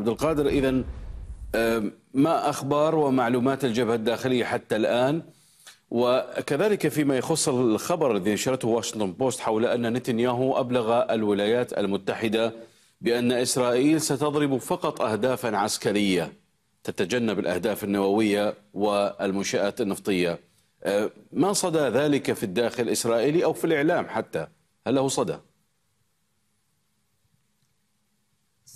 عبد القادر اذا ما اخبار ومعلومات الجبهه الداخليه حتى الان وكذلك فيما يخص الخبر الذي نشرته واشنطن بوست حول ان نتنياهو ابلغ الولايات المتحده بان اسرائيل ستضرب فقط اهدافا عسكريه تتجنب الاهداف النوويه والمنشات النفطيه آه، ما صدى ذلك في الداخل الاسرائيلي او في الاعلام حتى هل له صدى؟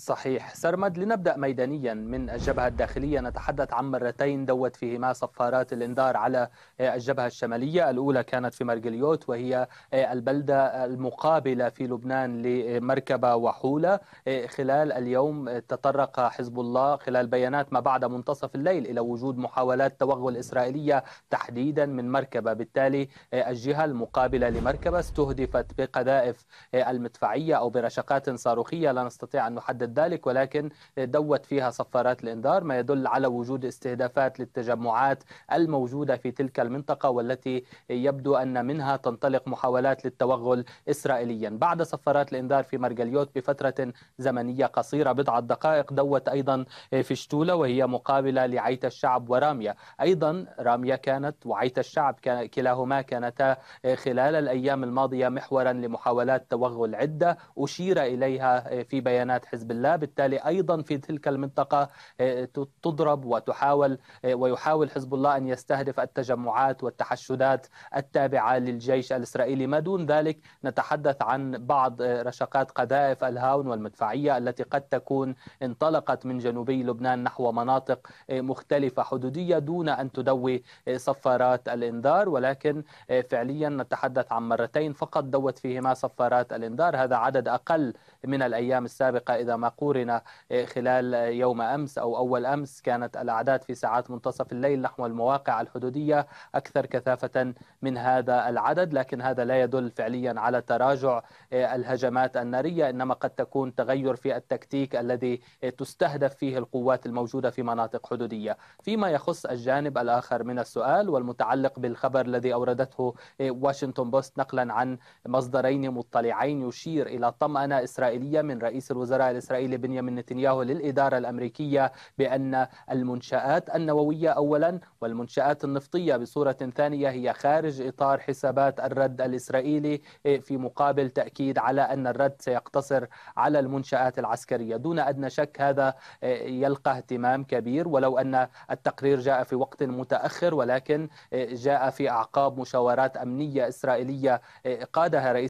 صحيح سرمد لنبدأ ميدانيا من الجبهة الداخلية نتحدث عن مرتين دوت فيهما صفارات الإنذار على الجبهة الشمالية الأولى كانت في مرجليوت وهي البلدة المقابلة في لبنان لمركبة وحولة خلال اليوم تطرق حزب الله خلال بيانات ما بعد منتصف الليل إلى وجود محاولات توغل إسرائيلية تحديدا من مركبة بالتالي الجهة المقابلة لمركبة استهدفت بقذائف المدفعية أو برشقات صاروخية لا نستطيع أن نحدد بعد ذلك ولكن دوت فيها صفارات الإنذار ما يدل على وجود استهدافات للتجمعات الموجودة في تلك المنطقة والتي يبدو أن منها تنطلق محاولات للتوغل إسرائيليا بعد صفارات الإنذار في مرجليوت بفترة زمنية قصيرة بضعة دقائق دوت أيضا في شتولة وهي مقابلة لعيت الشعب ورامية أيضا رامية كانت وعيت الشعب كلاهما كانتا خلال الأيام الماضية محورا لمحاولات توغل عدة أشير إليها في بيانات حزب الله لا بالتالي أيضا في تلك المنطقة آه، تضرب وتحاول آه، ويحاول حزب الله أن يستهدف التجمعات والتحشدات التابعة للجيش الإسرائيلي ما دون ذلك نتحدث عن بعض آه، رشقات قذائف الهاون والمدفعية التي قد تكون انطلقت من جنوبي لبنان نحو مناطق مختلفة حدودية دون أن تدوي صفارات الإنذار ولكن فعليا نتحدث عن مرتين فقط دوت فيهما صفارات الإنذار هذا عدد أقل من الأيام السابقة إذا ما قورن آه، خلال يوم أمس أو أول أمس كانت الأعداد في ساعات منتصف الليل نحو المواقع الحدودية أكثر كثافة من هذا العدد لكن هذا لا يدل فعليا على تراجع آه، الهجمات النارية إنما قد تكون تغير في التكتيك الذي تستهدف فيه القوات الموجودة في مناطق حدودية فيما يخص الجانب الآخر من السؤال والمتعلق بالخبر الذي أوردته آه، واشنطن بوست نقلا عن مصدرين مطلعين يشير إلى طمأنة إسرائيلية من رئيس الوزراء الإسرائيلي الإسرائيلي بنيامين نتنياهو للإدارة الأمريكية بأن المنشآت النووية أولا والمنشآت النفطية بصورة ثانية هي خارج إطار حسابات الرد الإسرائيلي إيه، في مقابل تأكيد على أن الرد سيقتصر على المنشآت العسكرية دون أدنى شك هذا إيه، يلقى اهتمام كبير ولو أن التقرير جاء في وقت متأخر ولكن إيه، جاء في أعقاب مشاورات أمنية إسرائيلية قادها رئيس